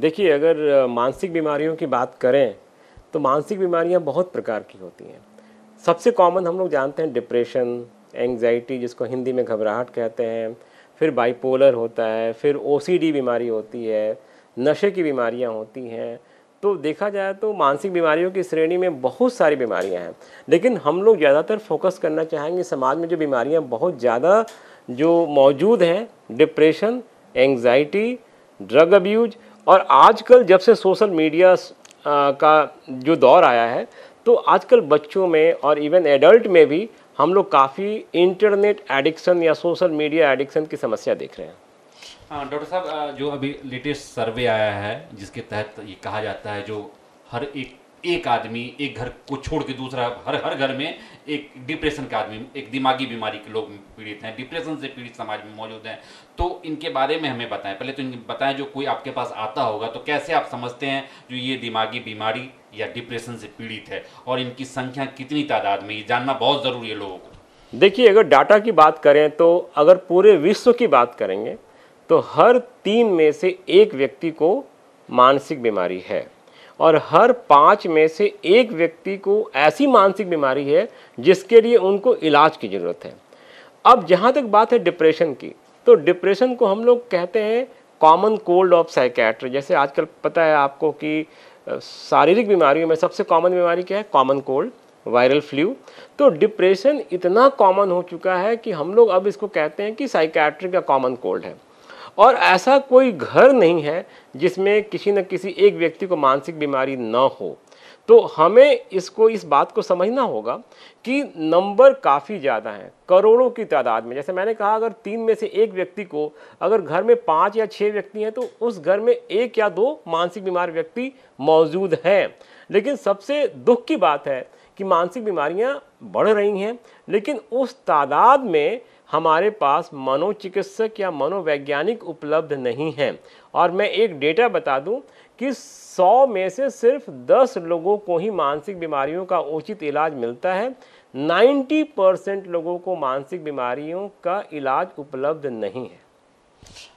देखिए अगर मानसिक बीमारियों की बात करें तो मानसिक बीमारियां बहुत प्रकार की होती हैं सबसे कॉमन हम लोग जानते हैं डिप्रेशन एंग्जाइटी जिसको हिंदी में घबराहट कहते हैं फिर बाइपोलर होता है फिर ओसीडी बीमारी होती है नशे की बीमारियां होती हैं तो देखा जाए तो मानसिक बीमारियों की श्रेणी में बहुत सारी बीमारियां हैं लेकिन हम लोग ज़्यादातर फोकस करना चाहेंगे समाज में जो बीमारियां बहुत ज़्यादा जो मौजूद हैं डिप्रेशन एंग्जाइटी ड्रग अब्यूज़ और आजकल जब से सोशल मीडिया का जो दौर आया है तो आजकल बच्चों में और इवन एडल्ट में भी हम लोग काफ़ी इंटरनेट एडिक्शन या सोशल मीडिया एडिक्शन की समस्या देख रहे हैं हाँ, डॉक्टर साहब जो अभी लेटेस्ट सर्वे आया है जिसके तहत ये कहा जाता है जो हर एक एक आदमी एक घर को छोड़ के दूसरा हर हर घर में एक डिप्रेशन का आदमी एक दिमागी बीमारी के लोग पीड़ित हैं डिप्रेशन से पीड़ित समाज में मौजूद हैं तो इनके बारे में हमें बताएं पहले तो इनके बताएं जो कोई आपके पास आता होगा तो कैसे आप समझते हैं जो ये दिमागी बीमारी या डिप्रेशन से पीड़ित है और इनकी संख्या कितनी तादाद में ये जानना बहुत ज़रूरी है लोगों को देखिए अगर डाटा की बात करें तो अगर पूरे विश्व की बात करेंगे तो हर तीन में से एक व्यक्ति को मानसिक बीमारी है और हर पाँच में से एक व्यक्ति को ऐसी मानसिक बीमारी है जिसके लिए उनको इलाज की ज़रूरत है अब जहाँ तक बात है डिप्रेशन की तो डिप्रेशन को हम लोग कहते हैं कॉमन कोल्ड ऑफ साइकैट्री जैसे आजकल पता है आपको कि शारीरिक बीमारियों में सबसे कॉमन बीमारी क्या है कॉमन कोल्ड वायरल फ्लू तो डिप्रेशन इतना कॉमन हो चुका है कि हम लोग अब इसको कहते हैं कि साइकैट्री का कॉमन कोल्ड है और ऐसा कोई घर नहीं है जिसमें किसी न किसी एक व्यक्ति को मानसिक बीमारी न हो तो हमें इसको इस बात को समझना होगा कि नंबर काफ़ी ज़्यादा हैं करोड़ों की तादाद में जैसे मैंने कहा अगर तीन में से एक व्यक्ति को अगर घर में पाँच या छः व्यक्ति हैं तो उस घर में एक या दो मानसिक बीमार व्यक्ति मौजूद हैं लेकिन सबसे दुख की बात है कि मानसिक बीमारियां बढ़ रही हैं लेकिन उस तादाद में हमारे पास मनोचिकित्सक या मनोवैज्ञानिक उपलब्ध नहीं हैं और मैं एक डेटा बता दूं कि 100 में से सिर्फ 10 लोगों को ही मानसिक बीमारियों का उचित इलाज मिलता है 90 परसेंट लोगों को मानसिक बीमारियों का इलाज उपलब्ध नहीं है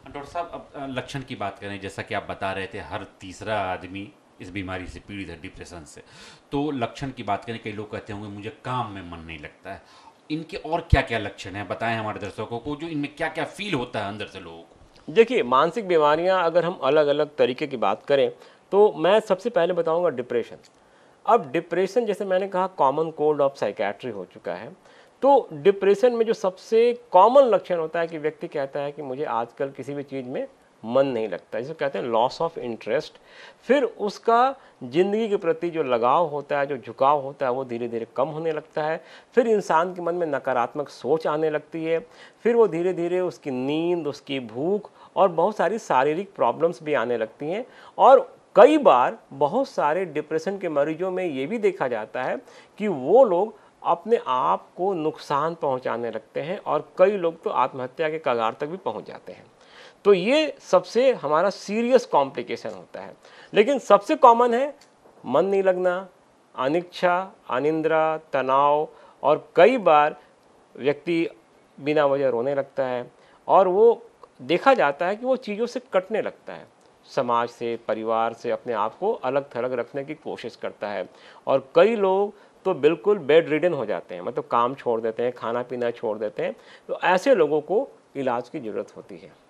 डॉक्टर साहब अब लक्षण की बात करें जैसा कि आप बता रहे थे हर तीसरा आदमी इस बीमारी से पीड़ित है डिप्रेशन से तो लक्षण की बात करें कई लोग कहते होंगे मुझे काम में मन नहीं लगता है इनके और क्या क्या लक्षण हैं बताएं हमारे दर्शकों को जो इनमें क्या क्या फील होता है अंदर से लोगों को देखिए मानसिक बीमारियां अगर हम अलग अलग तरीके की बात करें तो मैं सबसे पहले बताऊंगा डिप्रेशन अब डिप्रेशन जैसे मैंने कहा कॉमन कोल्ड ऑफ साइकेट्री हो चुका है तो डिप्रेशन में जो सबसे कॉमन लक्षण होता है कि व्यक्ति कहता है कि मुझे आजकल किसी भी चीज़ में मन नहीं लगता इसे कहते हैं लॉस ऑफ इंटरेस्ट फिर उसका ज़िंदगी के प्रति जो लगाव होता है जो झुकाव होता है वो धीरे धीरे कम होने लगता है फिर इंसान के मन में नकारात्मक सोच आने लगती है फिर वो धीरे धीरे उसकी नींद उसकी भूख और बहुत सारी शारीरिक प्रॉब्लम्स भी आने लगती हैं और कई बार बहुत सारे डिप्रेशन के मरीजों में ये भी देखा जाता है कि वो लोग अपने आप को नुकसान पहुंचाने लगते हैं और कई लोग तो आत्महत्या के कगार तक भी पहुंच जाते हैं तो ये सबसे हमारा सीरियस कॉम्प्लिकेशन होता है लेकिन सबसे कॉमन है मन नहीं लगना अनिच्छा अनिंद्रा तनाव और कई बार व्यक्ति बिना वजह रोने लगता है और वो देखा जाता है कि वो चीज़ों से कटने लगता है समाज से परिवार से अपने आप को अलग थलग रखने की कोशिश करता है और कई लोग तो बिल्कुल बेड रिडन हो जाते हैं मतलब काम छोड़ देते हैं खाना पीना छोड़ देते हैं तो ऐसे लोगों को इलाज की ज़रूरत होती है